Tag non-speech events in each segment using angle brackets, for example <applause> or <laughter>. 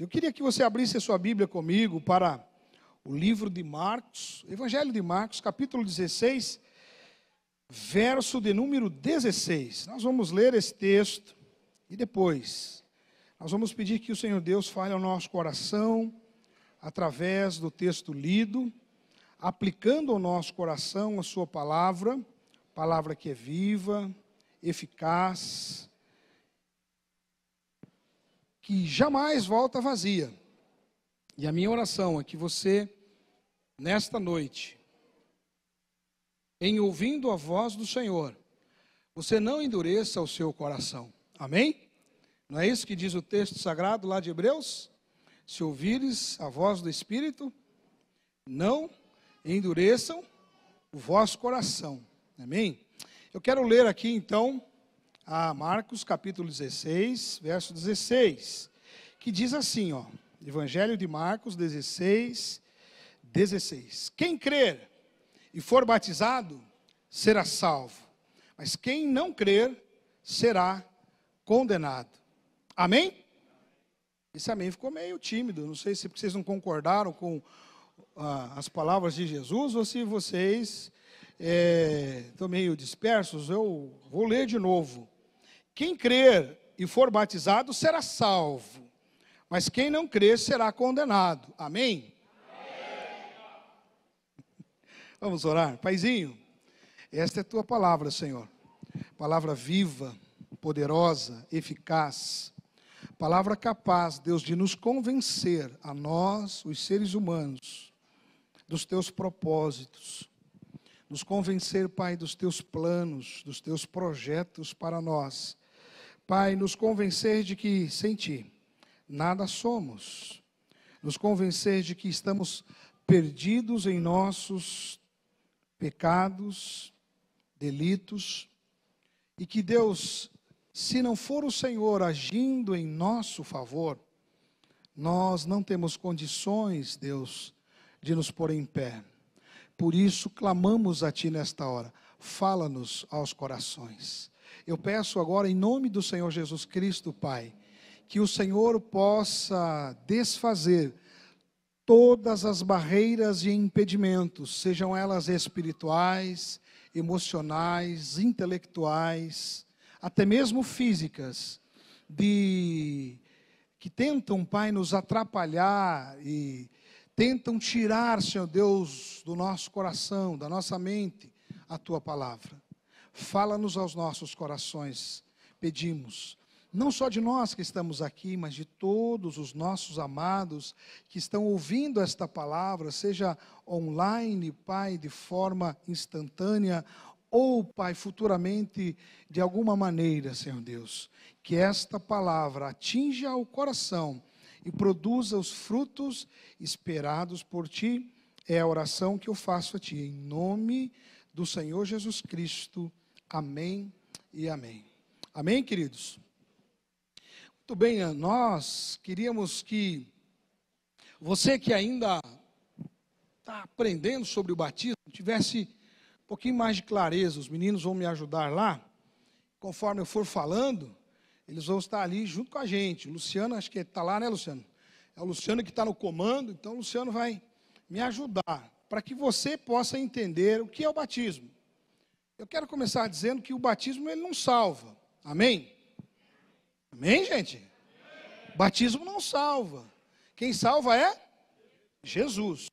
Eu queria que você abrisse a sua Bíblia comigo para o livro de Marcos, Evangelho de Marcos, capítulo 16, verso de número 16. Nós vamos ler esse texto e depois nós vamos pedir que o Senhor Deus fale ao nosso coração através do texto lido, aplicando ao nosso coração a sua palavra, palavra que é viva, eficaz, que jamais volta vazia. E a minha oração é que você, nesta noite, em ouvindo a voz do Senhor, você não endureça o seu coração. Amém? Não é isso que diz o texto sagrado lá de Hebreus? Se ouvires a voz do Espírito, não endureçam o vosso coração. Amém? Eu quero ler aqui então a Marcos capítulo 16, verso 16 que diz assim, ó, Evangelho de Marcos 16, 16. Quem crer e for batizado será salvo, mas quem não crer será condenado. Amém? Esse amém ficou meio tímido, não sei se vocês não concordaram com ah, as palavras de Jesus ou se vocês é, estão meio dispersos, eu vou ler de novo. Quem crer e for batizado será salvo, mas quem não crer será condenado. Amém? Amém? Vamos orar. Paizinho, esta é a tua palavra, Senhor. Palavra viva, poderosa, eficaz. Palavra capaz, Deus, de nos convencer, a nós, os seres humanos, dos teus propósitos nos convencer, Pai, dos teus planos, dos teus projetos para nós. Pai, nos convencer de que sem ti nada somos. Nos convencer de que estamos perdidos em nossos pecados, delitos, e que Deus, se não for o Senhor agindo em nosso favor, nós não temos condições, Deus, de nos pôr em pé. Por isso clamamos a Ti nesta hora. Fala-nos aos corações. Eu peço agora, em nome do Senhor Jesus Cristo, Pai, que o Senhor possa desfazer todas as barreiras e impedimentos, sejam elas espirituais, emocionais, intelectuais, até mesmo físicas, de que tentam, Pai, nos atrapalhar e tentam tirar, Senhor Deus, do nosso coração, da nossa mente, a tua palavra. Fala-nos aos nossos corações, pedimos, não só de nós que estamos aqui, mas de todos os nossos amados que estão ouvindo esta palavra, seja online, Pai, de forma instantânea, ou, Pai, futuramente, de alguma maneira, Senhor Deus, que esta palavra atinja o coração e produza os frutos esperados por Ti. É a oração que eu faço a Ti, em nome do Senhor Jesus Cristo. Amém e amém. Amém, queridos? Muito bem, né? nós queríamos que você que ainda está aprendendo sobre o batismo tivesse um pouquinho mais de clareza. Os meninos vão me ajudar lá. Conforme eu for falando, eles vão estar ali junto com a gente. O Luciano, acho que está lá, né, Luciano? É o Luciano que está no comando, então o Luciano vai me ajudar para que você possa entender o que é o batismo. Eu quero começar dizendo que o batismo ele não salva. Amém? Amém, gente? Batismo não salva. Quem salva é Jesus.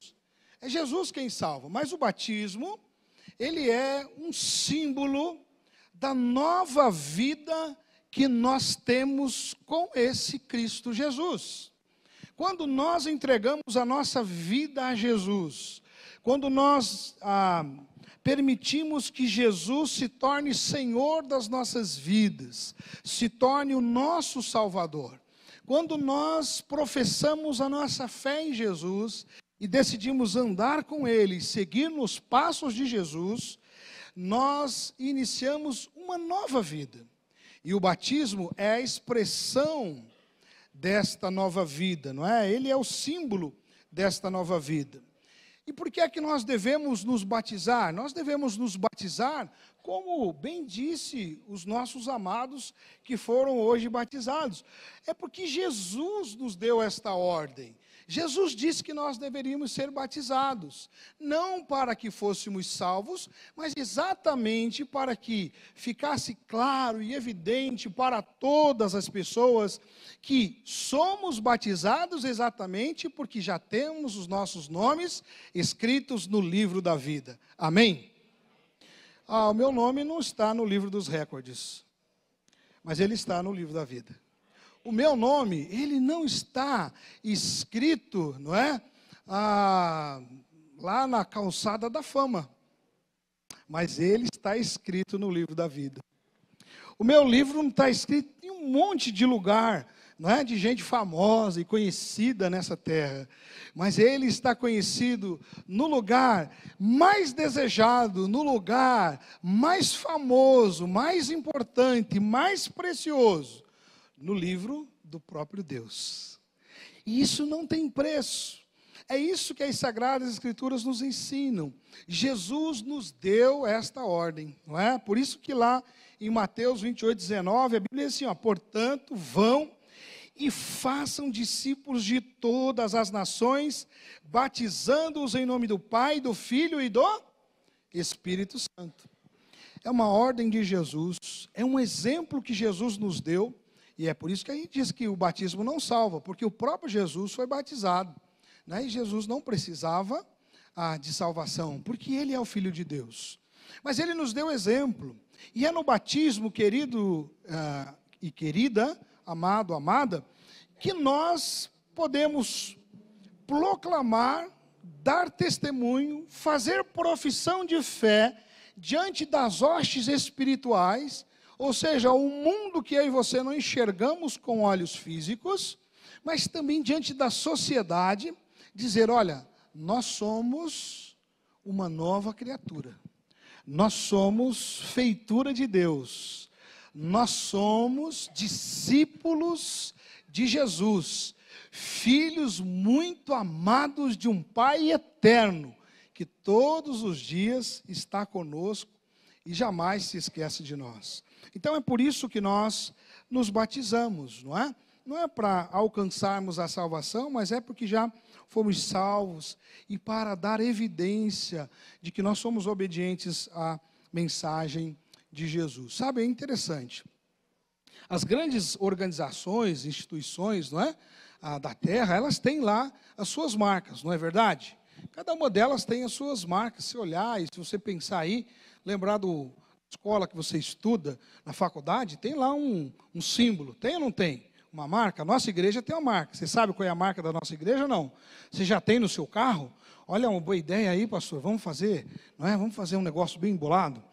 É Jesus quem salva, mas o batismo, ele é um símbolo da nova vida que nós temos com esse Cristo Jesus. Quando nós entregamos a nossa vida a Jesus, quando nós ah, permitimos que Jesus se torne Senhor das nossas vidas, se torne o nosso Salvador. Quando nós professamos a nossa fé em Jesus e decidimos andar com Ele, seguir nos passos de Jesus, nós iniciamos uma nova vida. E o batismo é a expressão desta nova vida, não é? Ele é o símbolo desta nova vida. E por que é que nós devemos nos batizar? Nós devemos nos batizar, como bem disse os nossos amados que foram hoje batizados. É porque Jesus nos deu esta ordem. Jesus disse que nós deveríamos ser batizados, não para que fôssemos salvos, mas exatamente para que ficasse claro e evidente para todas as pessoas que somos batizados exatamente porque já temos os nossos nomes escritos no livro da vida. Amém? Ah, o meu nome não está no livro dos recordes, mas ele está no livro da vida o meu nome, ele não está escrito, não é? Ah, lá na calçada da fama, mas ele está escrito no livro da vida. O meu livro não está escrito em um monte de lugar, não é de gente famosa e conhecida nessa terra, mas ele está conhecido no lugar mais desejado, no lugar mais famoso, mais importante, mais precioso no livro do próprio Deus. E isso não tem preço. É isso que as Sagradas Escrituras nos ensinam. Jesus nos deu esta ordem, não é? Por isso que lá em Mateus 28, 19, a Bíblia diz assim: ó, portanto, vão e façam discípulos de todas as nações, batizando-os em nome do Pai, do Filho e do Espírito Santo. É uma ordem de Jesus, é um exemplo que Jesus nos deu e é por isso que a gente diz que o batismo não salva, porque o próprio Jesus foi batizado. Né? E Jesus não precisava ah, de salvação, porque ele é o Filho de Deus. Mas ele nos deu exemplo. E é no batismo, querido ah, e querida, amado, amada, que nós podemos proclamar, dar testemunho, fazer profissão de fé diante das hostes espirituais ou seja, o mundo que eu e você não enxergamos com olhos físicos, mas também diante da sociedade, dizer: olha, nós somos uma nova criatura, nós somos feitura de Deus, nós somos discípulos de Jesus, filhos muito amados de um Pai eterno, que todos os dias está conosco e jamais se esquece de nós. Então é por isso que nós nos batizamos, não é? Não é para alcançarmos a salvação, mas é porque já fomos salvos e para dar evidência de que nós somos obedientes à mensagem de Jesus. Sabe, é interessante. As grandes organizações, instituições, não é? A da terra, elas têm lá as suas marcas, não é verdade? Cada uma delas tem as suas marcas. Se olhar e se você pensar aí, lembrar do escola que você estuda, na faculdade, tem lá um, um símbolo, tem ou não tem? Uma marca? A nossa igreja tem uma marca. Você sabe qual é a marca da nossa igreja ou não? Você já tem no seu carro? Olha, uma boa ideia aí, pastor. Vamos fazer, não é? Vamos fazer um negócio bem embolado.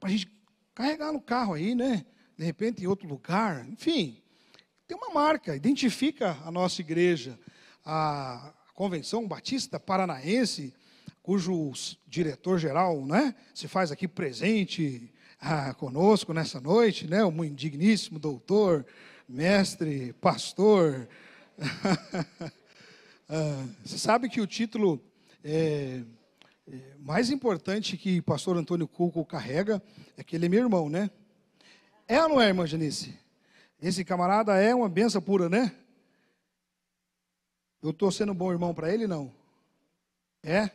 Para a gente carregar no carro aí, né? De repente em outro lugar. Enfim, tem uma marca, identifica a nossa igreja. A Convenção Batista Paranaense cujo diretor-geral né, se faz aqui presente ah, conosco nessa noite, né, o muito digníssimo doutor, mestre, pastor. <laughs> ah, você sabe que o título é, é, mais importante que pastor Antônio Cuco carrega é que ele é meu irmão, né? É ou não é, irmã Janice? Esse camarada é uma benção pura, né? Eu estou sendo bom irmão para ele, não? É?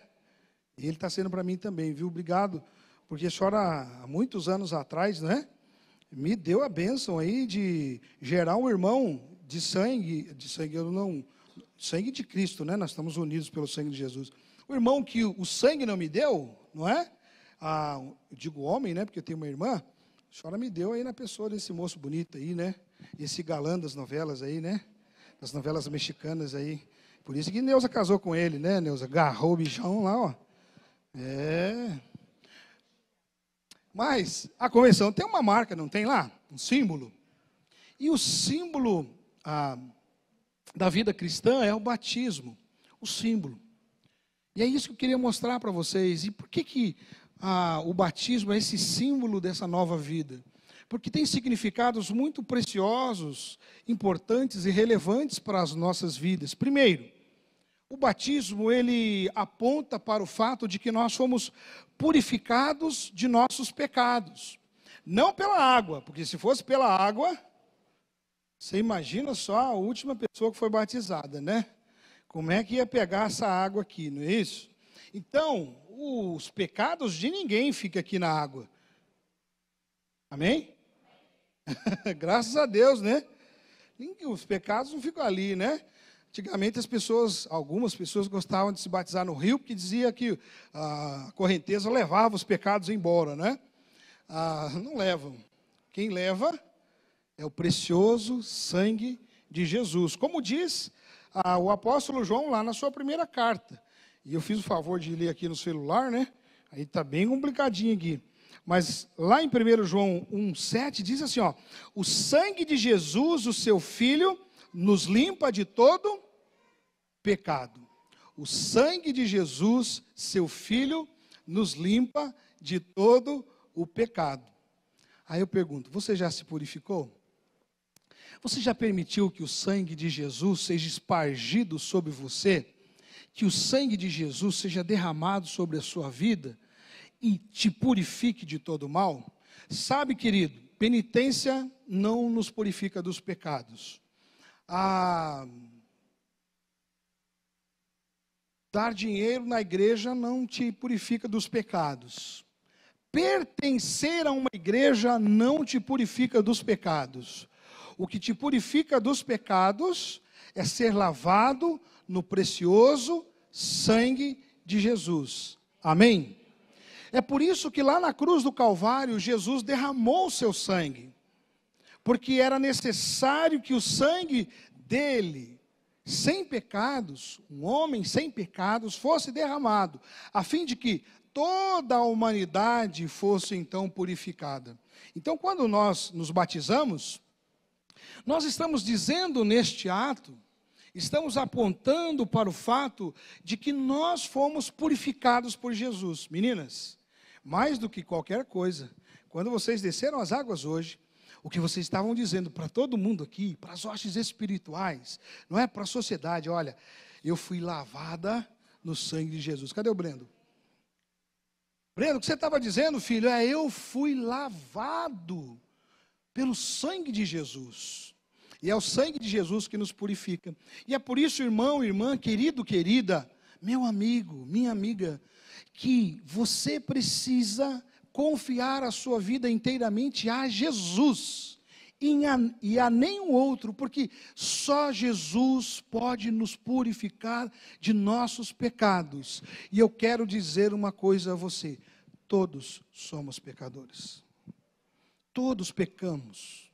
E ele está sendo para mim também, viu? Obrigado, porque a senhora, há muitos anos atrás, né? Me deu a bênção aí de gerar um irmão de sangue, de sangue eu não, sangue de Cristo, né? Nós estamos unidos pelo sangue de Jesus. O irmão que o sangue não me deu, não é? Ah, digo homem, né? Porque eu tenho uma irmã. A senhora me deu aí na pessoa desse moço bonito aí, né? Esse galã das novelas aí, né? Das novelas mexicanas aí. Por isso que Neuza casou com ele, né, Neuza? Garrou o bichão lá, ó. É. Mas a convenção tem uma marca, não tem lá? Um símbolo. E o símbolo ah, da vida cristã é o batismo, o símbolo. E é isso que eu queria mostrar para vocês. E por que, que ah, o batismo é esse símbolo dessa nova vida? Porque tem significados muito preciosos, importantes e relevantes para as nossas vidas. Primeiro, o batismo, ele aponta para o fato de que nós fomos purificados de nossos pecados. Não pela água, porque se fosse pela água, você imagina só a última pessoa que foi batizada, né? Como é que ia pegar essa água aqui, não é isso? Então, os pecados de ninguém ficam aqui na água. Amém? <laughs> Graças a Deus, né? Os pecados não ficam ali, né? Antigamente as pessoas, algumas pessoas gostavam de se batizar no rio, porque dizia que ah, a correnteza levava os pecados embora, né? Ah, não levam. Quem leva é o precioso sangue de Jesus. Como diz ah, o apóstolo João lá na sua primeira carta. E eu fiz o favor de ler aqui no celular, né? Aí está bem complicadinho aqui. Mas lá em 1 João 1,7 diz assim: ó, o sangue de Jesus, o seu Filho, nos limpa de todo pecado. O sangue de Jesus, seu filho, nos limpa de todo o pecado. Aí eu pergunto: você já se purificou? Você já permitiu que o sangue de Jesus seja espargido sobre você? Que o sangue de Jesus seja derramado sobre a sua vida e te purifique de todo mal? Sabe, querido, penitência não nos purifica dos pecados. A ah, Dar dinheiro na igreja não te purifica dos pecados. Pertencer a uma igreja não te purifica dos pecados. O que te purifica dos pecados é ser lavado no precioso sangue de Jesus. Amém? É por isso que lá na cruz do Calvário, Jesus derramou o seu sangue, porque era necessário que o sangue dele sem pecados, um homem sem pecados, fosse derramado, a fim de que toda a humanidade fosse então purificada. Então, quando nós nos batizamos, nós estamos dizendo neste ato, estamos apontando para o fato de que nós fomos purificados por Jesus. Meninas, mais do que qualquer coisa, quando vocês desceram as águas hoje, o que vocês estavam dizendo para todo mundo aqui, para as hostes espirituais, não é para a sociedade, olha, eu fui lavada no sangue de Jesus. Cadê o Brendo? Brendo, o que você estava dizendo, filho? É, eu fui lavado pelo sangue de Jesus. E é o sangue de Jesus que nos purifica. E é por isso, irmão, irmã, querido, querida, meu amigo, minha amiga, que você precisa confiar a sua vida inteiramente a Jesus e a, e a nenhum outro, porque só Jesus pode nos purificar de nossos pecados. E eu quero dizer uma coisa a você: todos somos pecadores, todos pecamos,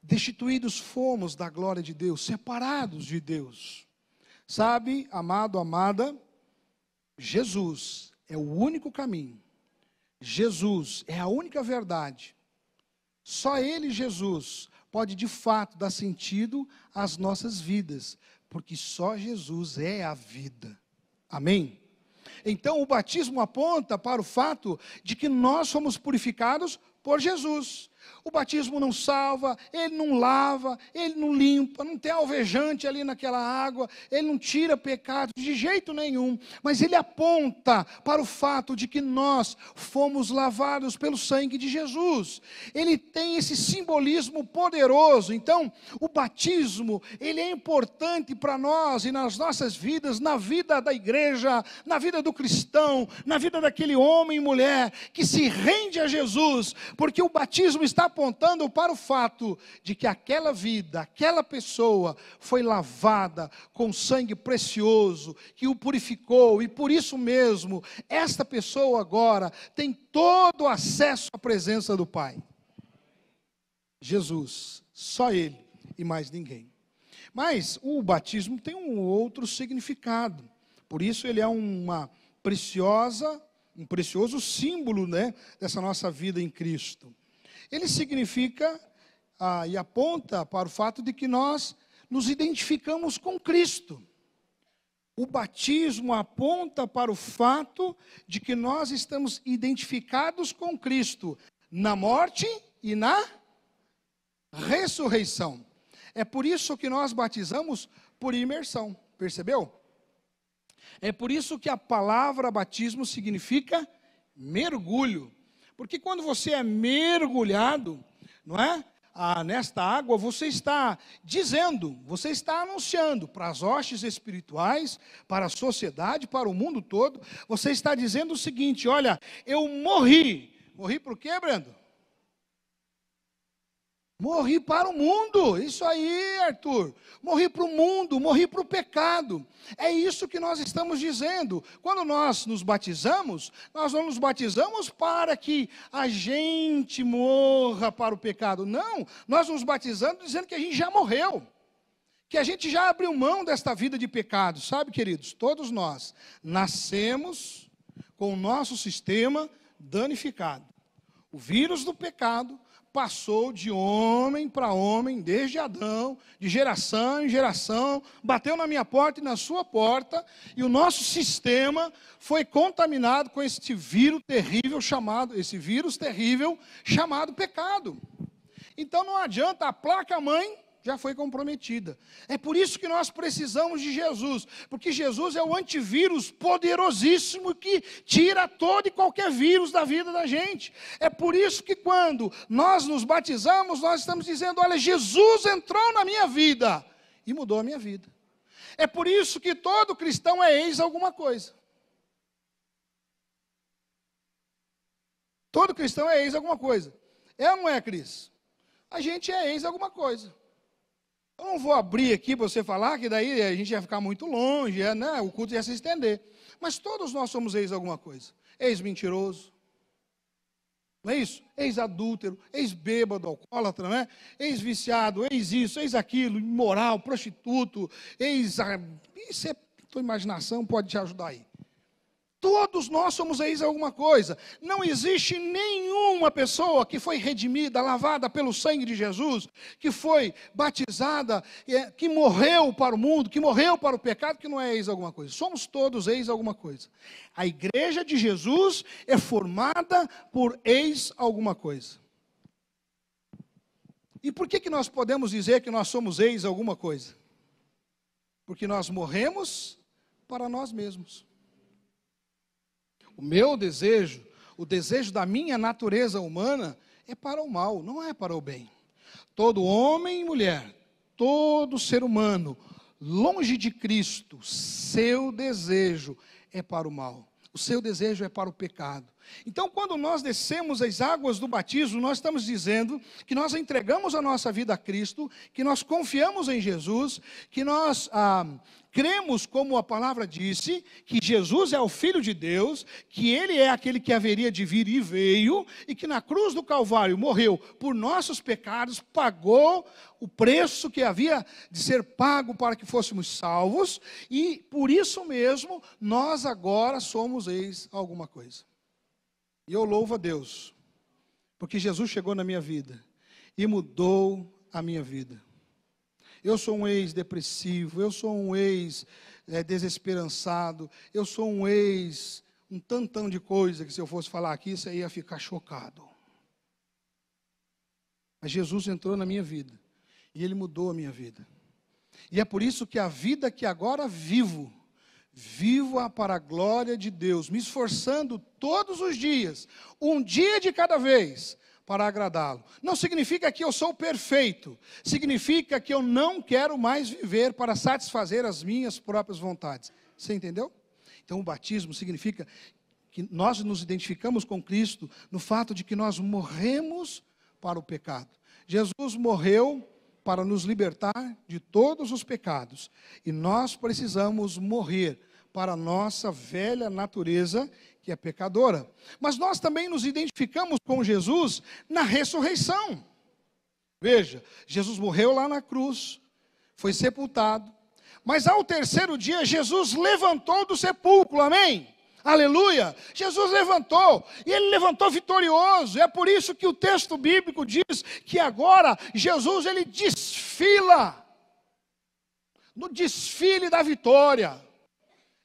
destituídos fomos da glória de Deus, separados de Deus. Sabe, amado, amada, Jesus é o único caminho Jesus é a única verdade. Só Ele, Jesus, pode de fato dar sentido às nossas vidas, porque só Jesus é a vida. Amém? Então, o batismo aponta para o fato de que nós somos purificados por Jesus. O batismo não salva, ele não lava, ele não limpa, não tem alvejante ali naquela água, ele não tira pecado de jeito nenhum, mas ele aponta para o fato de que nós fomos lavados pelo sangue de Jesus. Ele tem esse simbolismo poderoso. Então, o batismo, ele é importante para nós e nas nossas vidas, na vida da igreja, na vida do cristão, na vida daquele homem e mulher que se rende a Jesus, porque o batismo está está apontando para o fato de que aquela vida, aquela pessoa foi lavada com sangue precioso que o purificou, e por isso mesmo, esta pessoa agora tem todo o acesso à presença do Pai. Jesus, só Ele e mais ninguém. Mas o batismo tem um outro significado, por isso ele é uma preciosa um precioso símbolo né, dessa nossa vida em Cristo. Ele significa ah, e aponta para o fato de que nós nos identificamos com Cristo. O batismo aponta para o fato de que nós estamos identificados com Cristo na morte e na ressurreição. É por isso que nós batizamos por imersão, percebeu? É por isso que a palavra batismo significa mergulho. Porque quando você é mergulhado, não é? Ah, nesta água, você está dizendo, você está anunciando para as hostes espirituais, para a sociedade, para o mundo todo, você está dizendo o seguinte: olha, eu morri. Morri para o quê, Brendo? Morri para o mundo, isso aí, Arthur. Morri para o mundo, morri para o pecado. É isso que nós estamos dizendo. Quando nós nos batizamos, nós não nos batizamos para que a gente morra para o pecado. Não, nós nos batizamos dizendo que a gente já morreu que a gente já abriu mão desta vida de pecado, sabe, queridos? Todos nós nascemos com o nosso sistema danificado. O vírus do pecado passou de homem para homem, desde Adão, de geração em geração, bateu na minha porta e na sua porta, e o nosso sistema foi contaminado com este vírus terrível chamado, esse vírus terrível chamado pecado. Então não adianta a placa mãe já foi comprometida. É por isso que nós precisamos de Jesus, porque Jesus é o antivírus poderosíssimo que tira todo e qualquer vírus da vida da gente. É por isso que quando nós nos batizamos, nós estamos dizendo: olha, Jesus entrou na minha vida e mudou a minha vida. É por isso que todo cristão é ex alguma coisa. Todo cristão é ex alguma coisa. É ou não é, Cris? A gente é ex alguma coisa. Eu não vou abrir aqui para você falar, que daí a gente ia ficar muito longe, é, né? o culto ia se estender. Mas todos nós somos ex alguma coisa. Ex-mentiroso, não é isso? Ex-adúltero, ex-bêbado, alcoólatra, né? Ex-viciado, ex-isso, ex-aquilo, imoral, prostituto, ex... Ah, isso é... Tua imaginação pode te ajudar aí. Todos nós somos ex alguma coisa. Não existe nenhuma pessoa que foi redimida, lavada pelo sangue de Jesus, que foi batizada, é, que morreu para o mundo, que morreu para o pecado, que não é ex alguma coisa. Somos todos ex alguma coisa. A igreja de Jesus é formada por ex alguma coisa. E por que, que nós podemos dizer que nós somos ex alguma coisa? Porque nós morremos para nós mesmos o meu desejo, o desejo da minha natureza humana, é para o mal, não é para o bem. Todo homem e mulher, todo ser humano, longe de Cristo, seu desejo é para o mal, o seu desejo é para o pecado. Então, quando nós descemos as águas do batismo, nós estamos dizendo que nós entregamos a nossa vida a Cristo, que nós confiamos em Jesus, que nós ah, cremos, como a palavra disse, que Jesus é o Filho de Deus, que Ele é aquele que haveria de vir e veio, e que na cruz do Calvário morreu por nossos pecados, pagou o preço que havia de ser pago para que fôssemos salvos, e por isso mesmo nós agora somos ex alguma coisa. E eu louvo a Deus, porque Jesus chegou na minha vida e mudou a minha vida. Eu sou um ex-depressivo, eu sou um ex-desesperançado, eu sou um ex um tantão de coisa que se eu fosse falar aqui, você ia ficar chocado. Mas Jesus entrou na minha vida e ele mudou a minha vida. E é por isso que a vida que agora vivo viva para a glória de Deus, me esforçando todos os dias, um dia de cada vez, para agradá-lo. Não significa que eu sou perfeito, significa que eu não quero mais viver para satisfazer as minhas próprias vontades. Você entendeu? Então, o batismo significa que nós nos identificamos com Cristo no fato de que nós morremos para o pecado. Jesus morreu para nos libertar de todos os pecados. E nós precisamos morrer para a nossa velha natureza, que é pecadora. Mas nós também nos identificamos com Jesus na ressurreição. Veja, Jesus morreu lá na cruz, foi sepultado, mas ao terceiro dia Jesus levantou do sepulcro, amém? Aleluia! Jesus levantou, e ele levantou vitorioso. É por isso que o texto bíblico diz que agora Jesus ele desfila no desfile da vitória.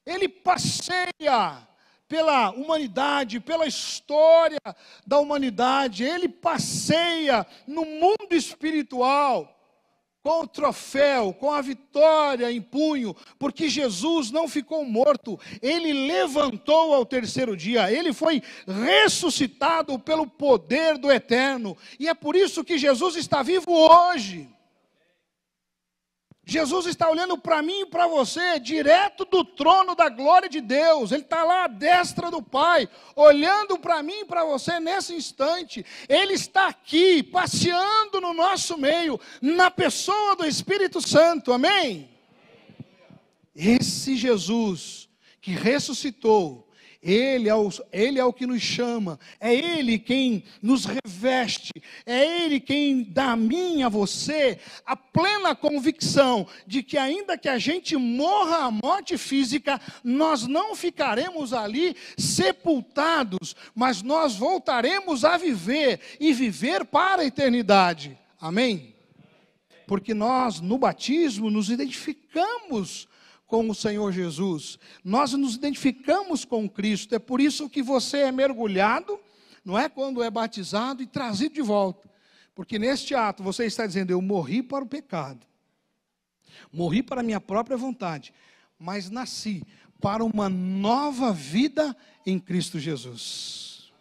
Ele passeia pela humanidade, pela história da humanidade. Ele passeia no mundo espiritual com o troféu, com a vitória em punho, porque Jesus não ficou morto, ele levantou ao terceiro dia, ele foi ressuscitado pelo poder do Eterno, e é por isso que Jesus está vivo hoje. Jesus está olhando para mim e para você, direto do trono da glória de Deus. Ele está lá à destra do Pai, olhando para mim e para você nesse instante. Ele está aqui, passeando no nosso meio, na pessoa do Espírito Santo. Amém? Esse Jesus que ressuscitou ele é, o, ele é o que nos chama, é Ele quem nos reveste, é Ele quem dá a mim, a você, a plena convicção de que, ainda que a gente morra a morte física, nós não ficaremos ali sepultados, mas nós voltaremos a viver e viver para a eternidade. Amém? Porque nós, no batismo, nos identificamos com o Senhor Jesus. Nós nos identificamos com Cristo, é por isso que você é mergulhado, não é quando é batizado e trazido de volta. Porque neste ato você está dizendo: eu morri para o pecado. Morri para a minha própria vontade, mas nasci para uma nova vida em Cristo Jesus.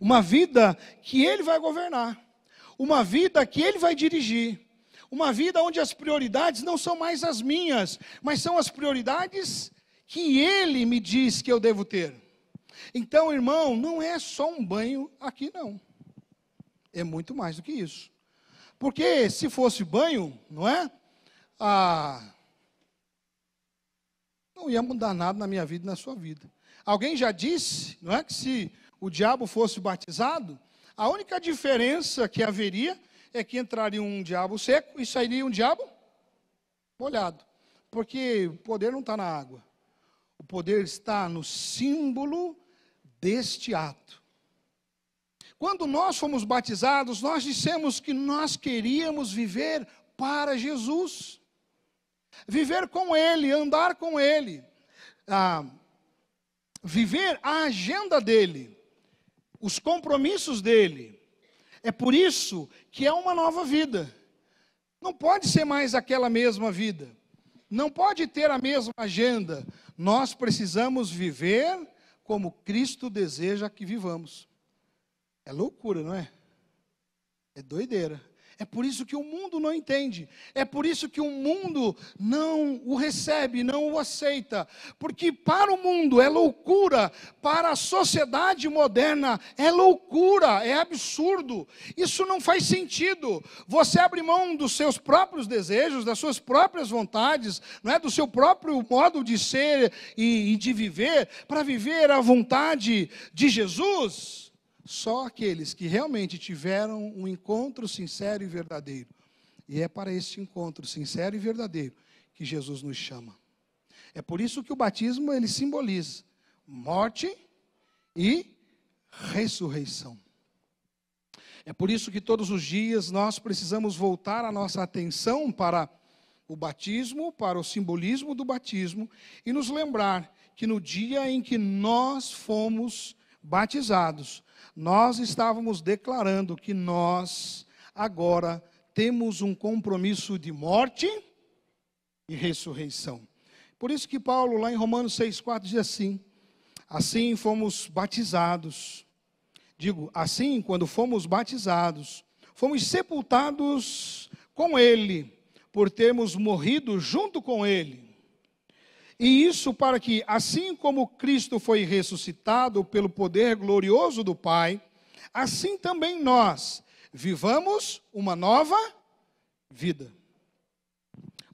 Uma vida que ele vai governar, uma vida que ele vai dirigir uma vida onde as prioridades não são mais as minhas, mas são as prioridades que Ele me diz que eu devo ter. Então, irmão, não é só um banho aqui, não. É muito mais do que isso. Porque se fosse banho, não é? Ah, não ia mudar nada na minha vida e na sua vida. Alguém já disse, não é? Que se o diabo fosse batizado, a única diferença que haveria é que entraria um diabo seco e sairia um diabo molhado. Porque o poder não está na água. O poder está no símbolo deste ato. Quando nós fomos batizados, nós dissemos que nós queríamos viver para Jesus, viver com Ele, andar com Ele, ah, viver a agenda dele, os compromissos dele. É por isso que é uma nova vida. Não pode ser mais aquela mesma vida. Não pode ter a mesma agenda. Nós precisamos viver como Cristo deseja que vivamos. É loucura, não é? É doideira. É por isso que o mundo não entende, é por isso que o mundo não o recebe, não o aceita, porque para o mundo é loucura, para a sociedade moderna é loucura, é absurdo, isso não faz sentido. Você abre mão dos seus próprios desejos, das suas próprias vontades, não é do seu próprio modo de ser e, e de viver, para viver a vontade de Jesus. Só aqueles que realmente tiveram um encontro sincero e verdadeiro. E é para esse encontro sincero e verdadeiro que Jesus nos chama. É por isso que o batismo ele simboliza morte e ressurreição. É por isso que todos os dias nós precisamos voltar a nossa atenção para o batismo, para o simbolismo do batismo e nos lembrar que no dia em que nós fomos batizados, nós estávamos declarando que nós agora temos um compromisso de morte e ressurreição. Por isso que Paulo, lá em Romanos 6,4, diz assim: Assim fomos batizados. Digo, assim, quando fomos batizados, fomos sepultados com Ele, por termos morrido junto com Ele. E isso para que, assim como Cristo foi ressuscitado pelo poder glorioso do Pai, assim também nós vivamos uma nova vida.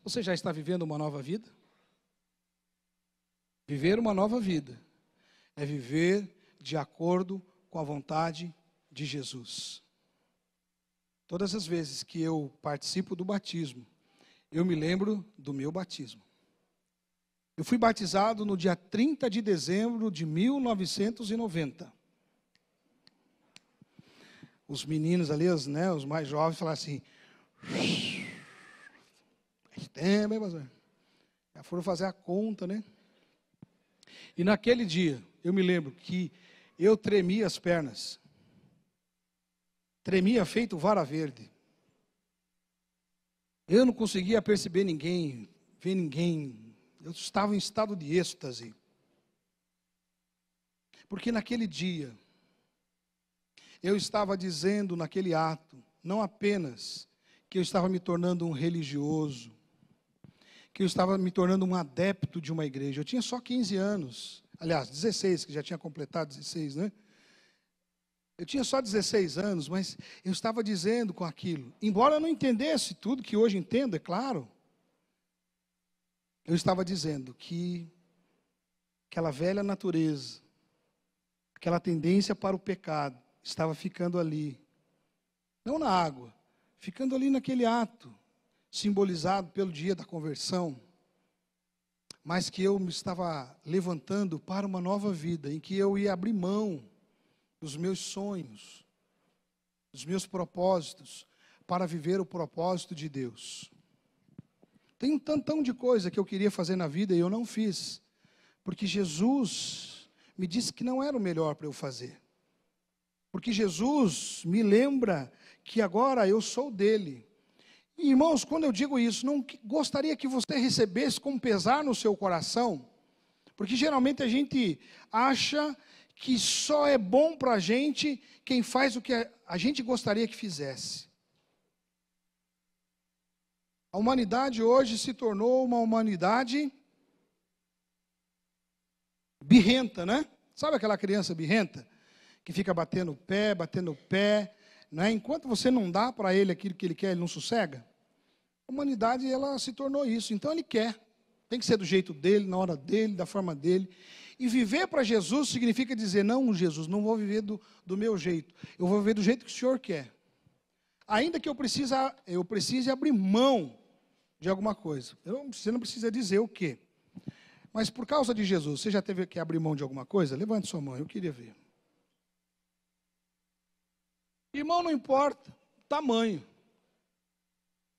Você já está vivendo uma nova vida? Viver uma nova vida é viver de acordo com a vontade de Jesus. Todas as vezes que eu participo do batismo, eu me lembro do meu batismo. Eu fui batizado no dia 30 de dezembro de 1990. Os meninos ali, os, né, os mais jovens, falaram assim. Faz tempo, hein, pastor? Já foram fazer a conta, né? E naquele dia, eu me lembro que eu tremia as pernas. Tremia feito vara verde. Eu não conseguia perceber ninguém, ver ninguém, eu estava em estado de êxtase. Porque naquele dia, eu estava dizendo naquele ato, não apenas que eu estava me tornando um religioso, que eu estava me tornando um adepto de uma igreja. Eu tinha só 15 anos, aliás, 16, que já tinha completado 16, né? Eu tinha só 16 anos, mas eu estava dizendo com aquilo, embora eu não entendesse tudo que hoje entendo, é claro, eu estava dizendo que aquela velha natureza, aquela tendência para o pecado, estava ficando ali, não na água, ficando ali naquele ato simbolizado pelo dia da conversão, mas que eu me estava levantando para uma nova vida, em que eu ia abrir mão dos meus sonhos, dos meus propósitos, para viver o propósito de Deus. Tem um tantão de coisa que eu queria fazer na vida e eu não fiz, porque Jesus me disse que não era o melhor para eu fazer. Porque Jesus me lembra que agora eu sou dele. E, irmãos, quando eu digo isso, não gostaria que você recebesse com pesar no seu coração, porque geralmente a gente acha que só é bom para a gente quem faz o que a gente gostaria que fizesse. A humanidade hoje se tornou uma humanidade birrenta, né? Sabe aquela criança birrenta que fica batendo o pé, batendo o pé, né? Enquanto você não dá para ele aquilo que ele quer, ele não sossega. A humanidade ela se tornou isso. Então ele quer. Tem que ser do jeito dele, na hora dele, da forma dele. E viver para Jesus significa dizer: não, Jesus, não vou viver do, do meu jeito. Eu vou viver do jeito que o Senhor quer. Ainda que eu precise, eu precise abrir mão de alguma coisa. você não precisa dizer o quê. Mas por causa de Jesus, você já teve que abrir mão de alguma coisa? Levante sua mão, eu queria ver. Irmão, não importa tamanho.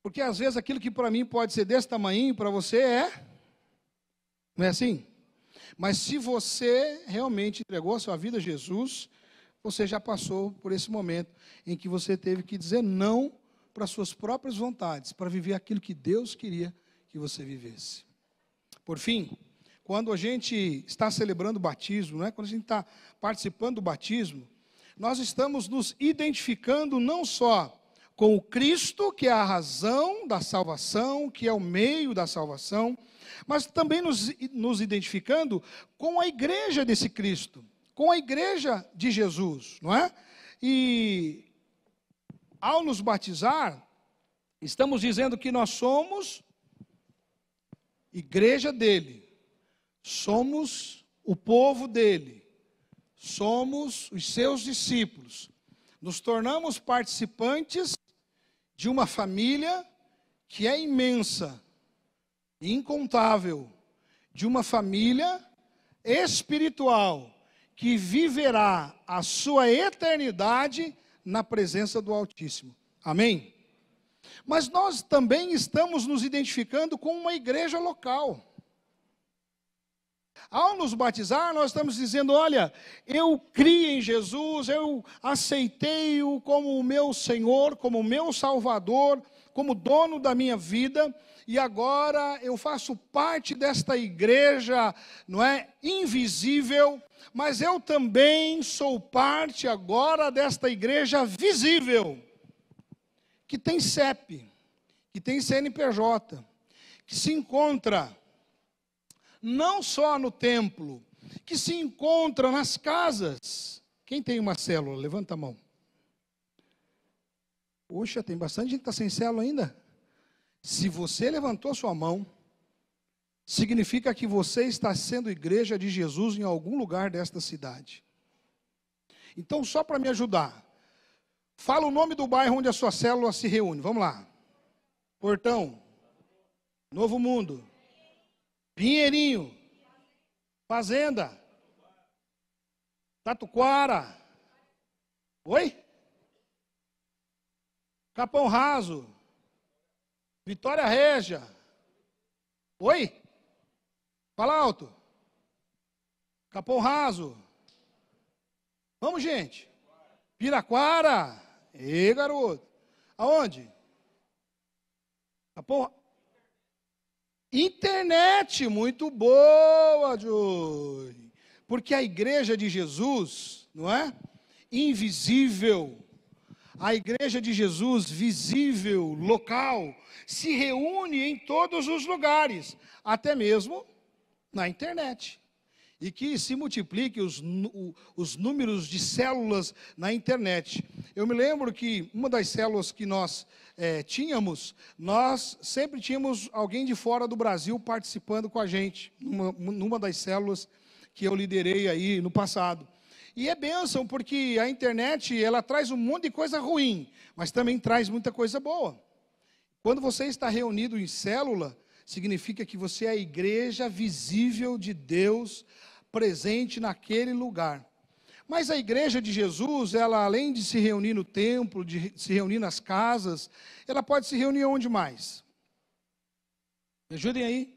Porque às vezes aquilo que para mim pode ser desse tamanho, para você é. Não é assim? Mas se você realmente entregou a sua vida a Jesus, você já passou por esse momento em que você teve que dizer não para suas próprias vontades, para viver aquilo que Deus queria que você vivesse. Por fim, quando a gente está celebrando o batismo, né, quando a gente está participando do batismo, nós estamos nos identificando não só com o Cristo, que é a razão da salvação, que é o meio da salvação, mas também nos, nos identificando com a igreja desse Cristo, com a igreja de Jesus, não é? E ao nos batizar, estamos dizendo que nós somos igreja dele, somos o povo dele, somos os seus discípulos, nos tornamos participantes de uma família que é imensa, incontável, de uma família espiritual que viverá a sua eternidade na presença do Altíssimo. Amém? Mas nós também estamos nos identificando com uma igreja local. Ao nos batizar, nós estamos dizendo: olha, eu criei em Jesus, eu aceitei-o como o meu Senhor, como o meu Salvador, como dono da minha vida, e agora eu faço parte desta igreja, não é? Invisível, mas eu também sou parte agora desta igreja visível, que tem CEP, que tem CNPJ, que se encontra não só no templo, que se encontra nas casas. Quem tem uma célula? Levanta a mão. Poxa, tem bastante gente que está sem célula ainda. Se você levantou sua mão, significa que você está sendo igreja de Jesus em algum lugar desta cidade. Então, só para me ajudar, fala o nome do bairro onde a sua célula se reúne. Vamos lá. Portão. Novo Mundo. Pinheirinho. Fazenda. Tatuquara. Oi? Capão Raso. Vitória Regia. Oi? Fala alto. Capão raso. Vamos, gente. Piraquara. Ei, garoto. Aonde? Capão. Internet, muito boa, Júlio. Porque a igreja de Jesus, não é? Invisível. A igreja de Jesus, visível, local, se reúne em todos os lugares, até mesmo na internet. E que se multiplique os, os números de células na internet. Eu me lembro que uma das células que nós é, tínhamos, nós sempre tínhamos alguém de fora do Brasil participando com a gente, numa, numa das células que eu liderei aí no passado. E é bênção, porque a internet ela traz um monte de coisa ruim, mas também traz muita coisa boa. Quando você está reunido em célula, significa que você é a igreja visível de Deus presente naquele lugar. Mas a igreja de Jesus, ela além de se reunir no templo, de se reunir nas casas, ela pode se reunir onde mais? Me ajudem aí.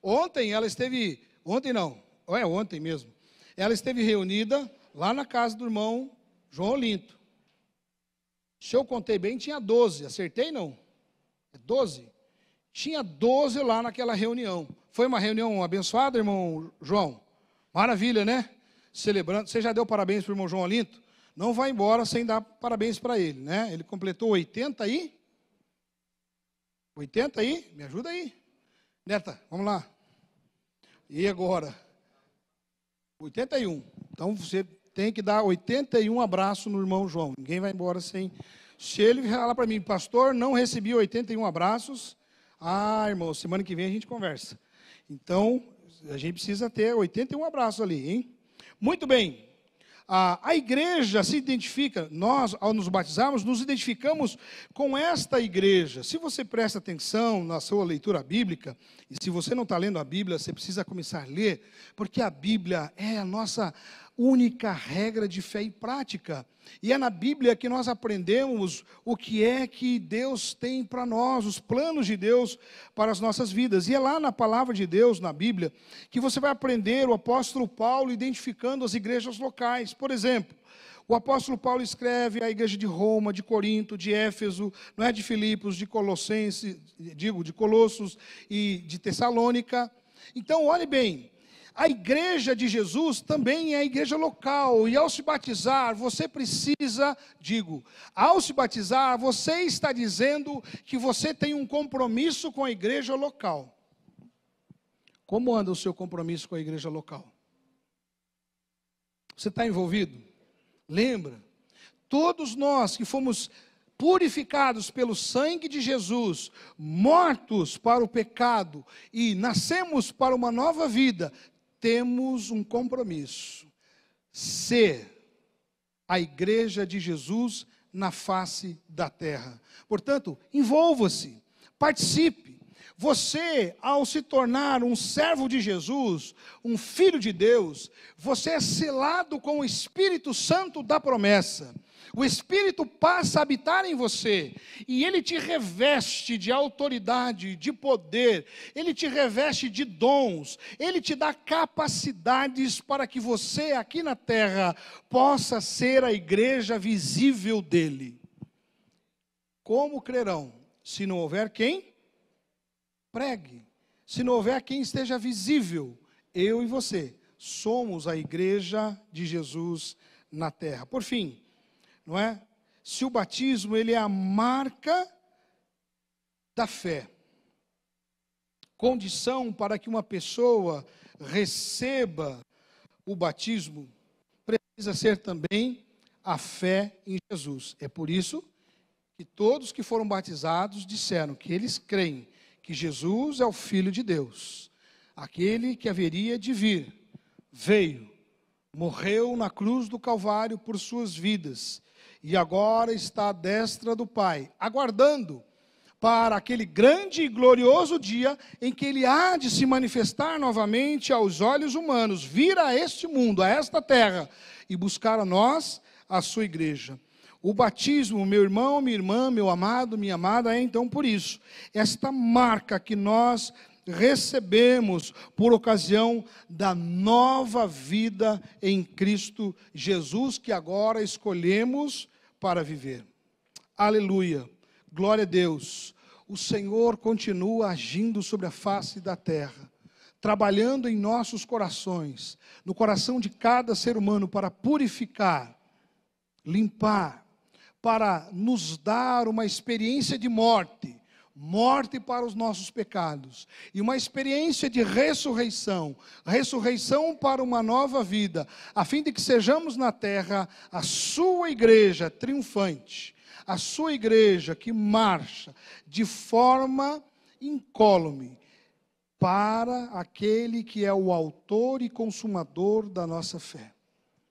Ontem ela esteve, ontem não, é ontem mesmo. Ela esteve reunida lá na casa do irmão João Olinto. Se eu contei bem, tinha 12, acertei não? 12? É tinha 12 lá naquela reunião. Foi uma reunião abençoada, irmão João? Maravilha, né? Celebrando. Você já deu parabéns para o irmão João Alinto? Não vai embora sem dar parabéns para ele, né? Ele completou 80 aí? 80 aí? Me ajuda aí. Neta, vamos lá. E agora? 81. Então você tem que dar 81 abraços no irmão João. Ninguém vai embora sem. Se ele falar para mim, pastor, não recebi 81 abraços, ah, irmão, semana que vem a gente conversa. Então, a gente precisa ter 81 abraços ali, hein? Muito bem. A, a igreja se identifica, nós, ao nos batizarmos, nos identificamos com esta igreja. Se você presta atenção na sua leitura bíblica, e se você não está lendo a Bíblia, você precisa começar a ler, porque a Bíblia é a nossa única regra de fé e prática. E é na Bíblia que nós aprendemos o que é que Deus tem para nós, os planos de Deus para as nossas vidas. E é lá na palavra de Deus, na Bíblia, que você vai aprender o apóstolo Paulo identificando as igrejas locais. Por exemplo, o apóstolo Paulo escreve à igreja de Roma, de Corinto, de Éfeso, não é de Filipos, de Colossenses, digo, de Colossos e de Tessalônica. Então, olhe bem, a igreja de Jesus também é a igreja local, e ao se batizar, você precisa, digo, ao se batizar, você está dizendo que você tem um compromisso com a igreja local. Como anda o seu compromisso com a igreja local? Você está envolvido? Lembra? Todos nós que fomos purificados pelo sangue de Jesus, mortos para o pecado e nascemos para uma nova vida, temos um compromisso: ser a igreja de Jesus na face da terra. Portanto, envolva-se, participe você, ao se tornar um servo de Jesus, um filho de Deus, você é selado com o Espírito Santo da promessa. O Espírito passa a habitar em você e ele te reveste de autoridade, de poder, ele te reveste de dons, ele te dá capacidades para que você aqui na terra possa ser a igreja visível dele. Como crerão se não houver quem pregue. Se não houver quem esteja visível, eu e você somos a igreja de Jesus na terra. Por fim, não é? Se o batismo ele é a marca da fé, condição para que uma pessoa receba o batismo precisa ser também a fé em Jesus. É por isso que todos que foram batizados disseram que eles creem que Jesus é o Filho de Deus, aquele que haveria de vir, veio, morreu na cruz do Calvário por suas vidas, e agora está à destra do Pai, aguardando para aquele grande e glorioso dia em que ele há de se manifestar novamente aos olhos humanos, vir a este mundo, a esta terra, e buscar a nós, a sua igreja. O batismo, meu irmão, minha irmã, meu amado, minha amada, é então por isso, esta marca que nós recebemos por ocasião da nova vida em Cristo Jesus, que agora escolhemos para viver. Aleluia, glória a Deus. O Senhor continua agindo sobre a face da terra trabalhando em nossos corações, no coração de cada ser humano, para purificar, limpar, para nos dar uma experiência de morte, morte para os nossos pecados, e uma experiência de ressurreição, ressurreição para uma nova vida, a fim de que sejamos na terra a sua igreja triunfante, a sua igreja que marcha de forma incólume para aquele que é o autor e consumador da nossa fé.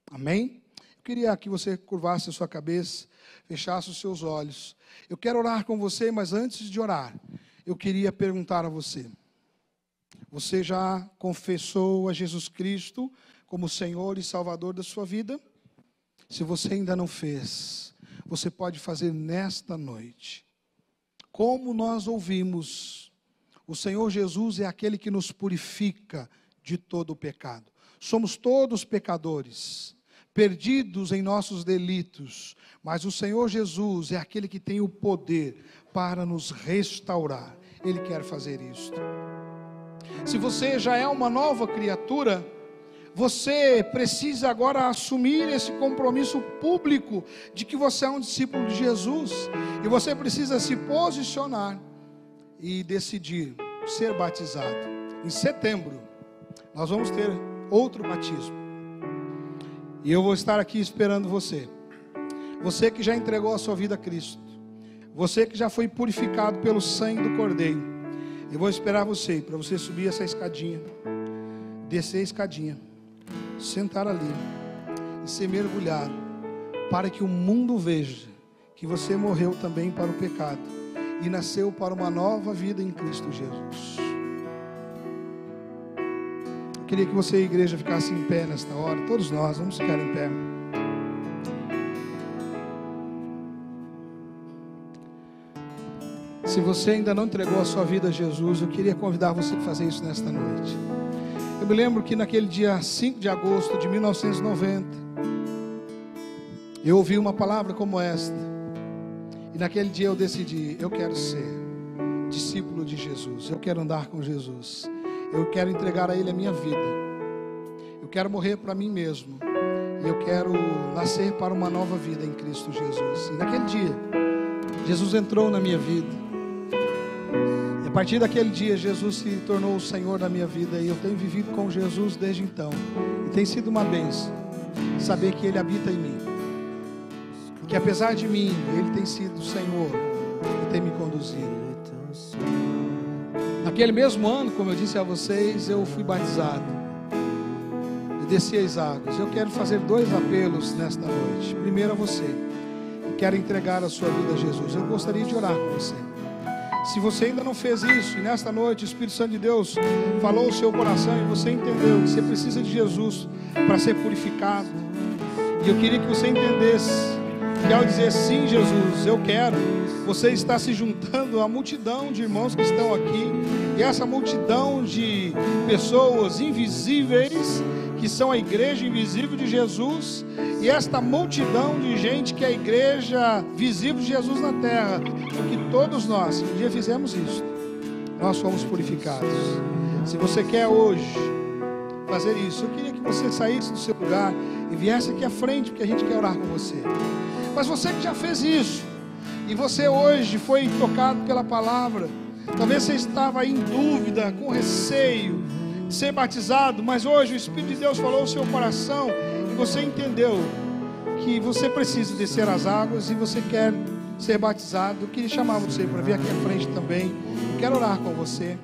Amém? Eu queria que você curvasse a sua cabeça fechasse os seus olhos. Eu quero orar com você, mas antes de orar, eu queria perguntar a você: você já confessou a Jesus Cristo como Senhor e Salvador da sua vida? Se você ainda não fez, você pode fazer nesta noite. Como nós ouvimos, o Senhor Jesus é aquele que nos purifica de todo o pecado. Somos todos pecadores perdidos em nossos delitos, mas o Senhor Jesus é aquele que tem o poder para nos restaurar. Ele quer fazer isto. Se você já é uma nova criatura, você precisa agora assumir esse compromisso público de que você é um discípulo de Jesus e você precisa se posicionar e decidir ser batizado. Em setembro, nós vamos ter outro batismo. E eu vou estar aqui esperando você. Você que já entregou a sua vida a Cristo. Você que já foi purificado pelo sangue do Cordeiro. Eu vou esperar você para você subir essa escadinha. Descer a escadinha. Sentar ali. E ser mergulhado. Para que o mundo veja que você morreu também para o pecado e nasceu para uma nova vida em Cristo Jesus queria que você e a igreja ficasse em pé nesta hora. Todos nós vamos ficar em pé. Se você ainda não entregou a sua vida a Jesus, eu queria convidar você a fazer isso nesta noite. Eu me lembro que naquele dia 5 de agosto de 1990, eu ouvi uma palavra como esta. E naquele dia eu decidi: eu quero ser discípulo de Jesus, eu quero andar com Jesus eu quero entregar a Ele a minha vida. Eu quero morrer para mim mesmo. E eu quero nascer para uma nova vida em Cristo Jesus. E naquele dia, Jesus entrou na minha vida. E a partir daquele dia, Jesus se tornou o Senhor da minha vida. E eu tenho vivido com Jesus desde então. E tem sido uma benção saber que Ele habita em mim. Que apesar de mim, Ele tem sido o Senhor e tem me conduzido. Aquele mesmo ano, como eu disse a vocês, eu fui batizado. E desci as águas. Eu quero fazer dois apelos nesta noite. Primeiro a você, Eu quero entregar a sua vida a Jesus. Eu gostaria de orar com você. Se você ainda não fez isso, e nesta noite o Espírito Santo de Deus falou o seu coração e você entendeu que você precisa de Jesus para ser purificado. E eu queria que você entendesse que ao dizer sim, Jesus, eu quero, você está se juntando à multidão de irmãos que estão aqui e essa multidão de pessoas invisíveis que são a igreja invisível de Jesus e esta multidão de gente que é a igreja visível de Jesus na terra, porque todos nós um dia fizemos isso. Nós fomos purificados. Se você quer hoje fazer isso, eu queria que você saísse do seu lugar e viesse aqui à frente, porque a gente quer orar com você. Mas você que já fez isso, e você hoje foi tocado pela palavra, talvez você estava em dúvida, com receio de ser batizado, mas hoje o Espírito de Deus falou ao seu coração e você entendeu que você precisa descer as águas e você quer ser batizado. Eu queria chamar você para vir aqui à frente também. Quero orar com você.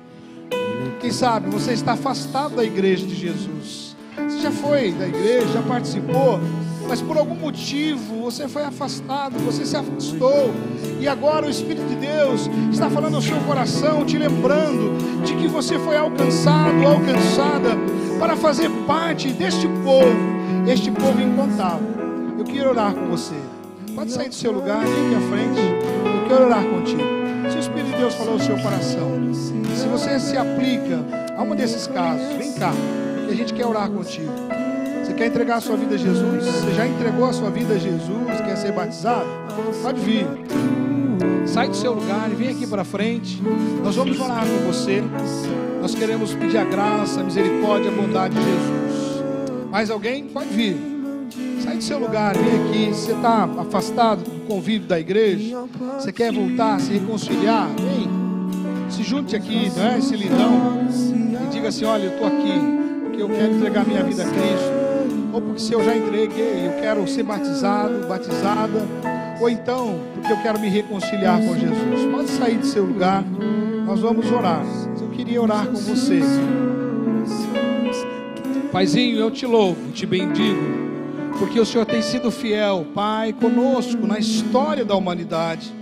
Quem sabe você está afastado da igreja de Jesus. Você já foi da igreja, já participou, mas por algum motivo você foi afastado, você se afastou, e agora o Espírito de Deus está falando ao seu coração, te lembrando de que você foi alcançado, alcançada, para fazer parte deste povo, este povo incontável. Eu quero orar com você. Pode sair do seu lugar, vem aqui à frente. Eu quero orar contigo. Se o Espírito de Deus falou ao seu coração, se você se aplica a um desses casos, vem cá, que a gente quer orar contigo. Quer entregar a sua vida a Jesus? Você já entregou a sua vida a Jesus? Quer ser batizado? Pode vir. Sai do seu lugar e vem aqui para frente. Nós vamos orar com você. Nós queremos pedir a graça, a misericórdia, a bondade de Jesus. Mais alguém? Pode vir. Sai do seu lugar, vem aqui. Você está afastado do convívio da igreja? Você quer voltar, se reconciliar? Vem. Se junte aqui, não é? Esse lindão. E diga assim: olha, eu estou aqui. Porque eu quero entregar minha vida a Cristo ou porque se eu já entreguei, eu quero ser batizado, batizada, ou então porque eu quero me reconciliar com Jesus. Pode sair do seu lugar, nós vamos orar. Eu queria orar com você. Paizinho, eu te louvo, te bendigo, porque o Senhor tem sido fiel, Pai, conosco na história da humanidade.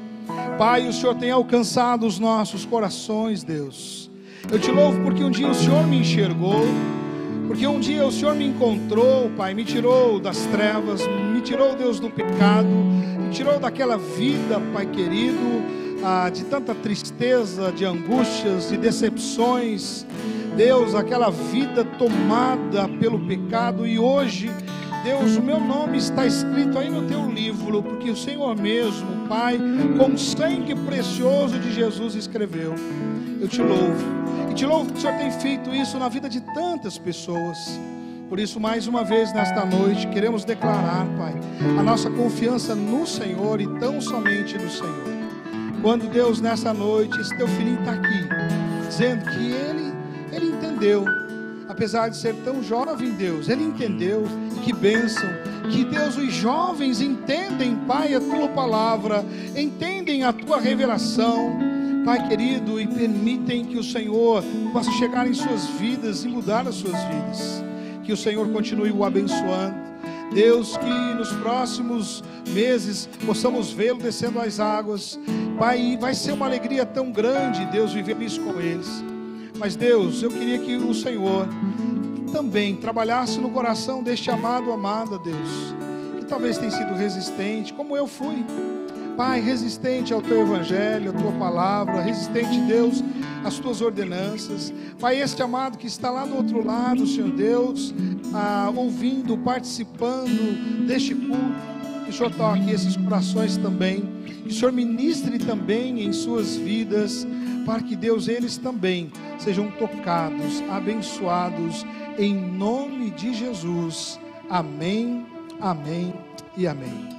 Pai, o Senhor tem alcançado os nossos corações, Deus. Eu te louvo porque um dia o Senhor me enxergou porque um dia o Senhor me encontrou, Pai, me tirou das trevas, me tirou, Deus, do pecado, me tirou daquela vida, Pai querido, ah, de tanta tristeza, de angústias, de decepções. Deus, aquela vida tomada pelo pecado e hoje. Deus, o meu nome está escrito aí no teu livro, porque o Senhor mesmo, Pai, com o sangue precioso de Jesus escreveu eu te louvo. E te louvo que o Senhor tem feito isso na vida de tantas pessoas. Por isso, mais uma vez nesta noite, queremos declarar, Pai, a nossa confiança no Senhor e tão somente no Senhor. Quando Deus, nessa noite, esse teu filhinho está aqui, dizendo que ele, ele entendeu, apesar de ser tão jovem, Deus, ele entendeu, que bênção, que Deus, os jovens entendem, Pai, a tua palavra, entendem a tua revelação Pai querido, e permitem que o Senhor possa chegar em suas vidas e mudar as suas vidas. Que o Senhor continue o abençoando. Deus, que nos próximos meses possamos vê-lo descendo as águas. Pai, vai ser uma alegria tão grande, Deus, viver isso com eles. Mas, Deus, eu queria que o Senhor também trabalhasse no coração deste amado, amada, Deus, que talvez tenha sido resistente, como eu fui. Pai, resistente ao teu evangelho, à tua palavra, resistente, Deus, às tuas ordenanças. Pai, este amado que está lá do outro lado, Senhor Deus, ah, ouvindo, participando deste culto. Que o Senhor toque esses corações também. Que o Senhor ministre também em suas vidas, para que Deus, eles também sejam tocados, abençoados, em nome de Jesus. Amém, amém e amém.